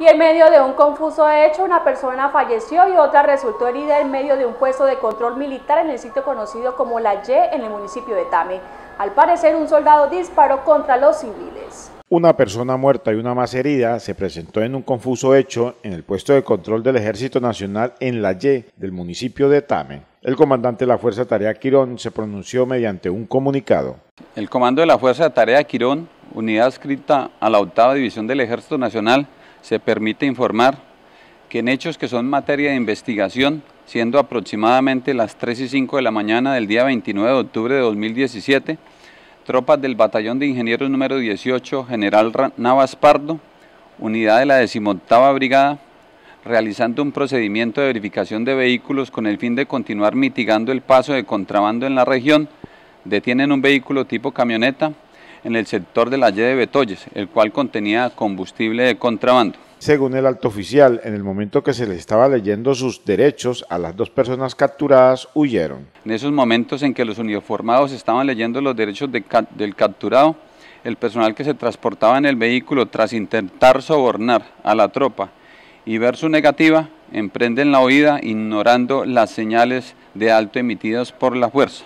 y en medio de un confuso hecho una persona falleció y otra resultó herida en medio de un puesto de control militar en el sitio conocido como La Y en el municipio de Tame. Al parecer un soldado disparó contra los civiles. Una persona muerta y una más herida se presentó en un confuso hecho en el puesto de control del Ejército Nacional en La Y del municipio de Tame. El comandante de la Fuerza de Tarea Quirón se pronunció mediante un comunicado. El comando de la Fuerza de Tarea Quirón, unidad adscrita a la octava división del Ejército Nacional, se permite informar que en hechos que son materia de investigación, siendo aproximadamente las 3 y 5 de la mañana del día 29 de octubre de 2017, tropas del Batallón de Ingenieros número 18, General Navas Pardo, unidad de la 18 Brigada, realizando un procedimiento de verificación de vehículos con el fin de continuar mitigando el paso de contrabando en la región, detienen un vehículo tipo camioneta en el sector la Y de Betoyes, el cual contenía combustible de contrabando. Según el alto oficial, en el momento que se les estaba leyendo sus derechos a las dos personas capturadas, huyeron. En esos momentos en que los uniformados estaban leyendo los derechos del capturado, el personal que se transportaba en el vehículo tras intentar sobornar a la tropa y ver su negativa, emprenden la huida ignorando las señales de alto emitidas por la fuerza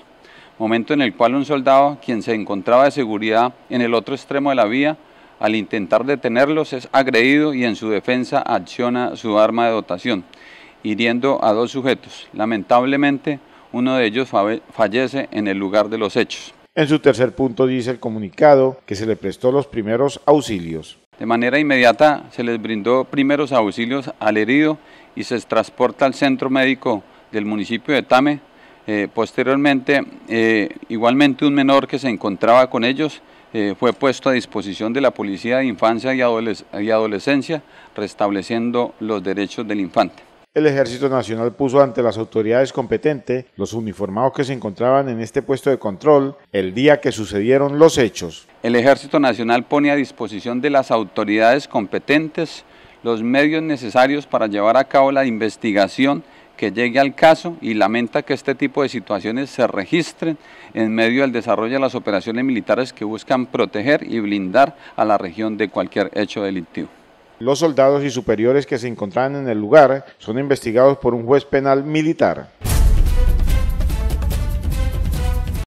momento en el cual un soldado, quien se encontraba de seguridad en el otro extremo de la vía, al intentar detenerlos es agredido y en su defensa acciona su arma de dotación, hiriendo a dos sujetos. Lamentablemente, uno de ellos fallece en el lugar de los hechos. En su tercer punto dice el comunicado que se le prestó los primeros auxilios. De manera inmediata se les brindó primeros auxilios al herido y se transporta al centro médico del municipio de Tame eh, posteriormente, eh, igualmente un menor que se encontraba con ellos eh, fue puesto a disposición de la Policía de Infancia y Adolescencia, restableciendo los derechos del infante. El Ejército Nacional puso ante las autoridades competentes los uniformados que se encontraban en este puesto de control el día que sucedieron los hechos. El Ejército Nacional pone a disposición de las autoridades competentes los medios necesarios para llevar a cabo la investigación que llegue al caso y lamenta que este tipo de situaciones se registren en medio del desarrollo de las operaciones militares que buscan proteger y blindar a la región de cualquier hecho delictivo. Los soldados y superiores que se encontraban en el lugar son investigados por un juez penal militar.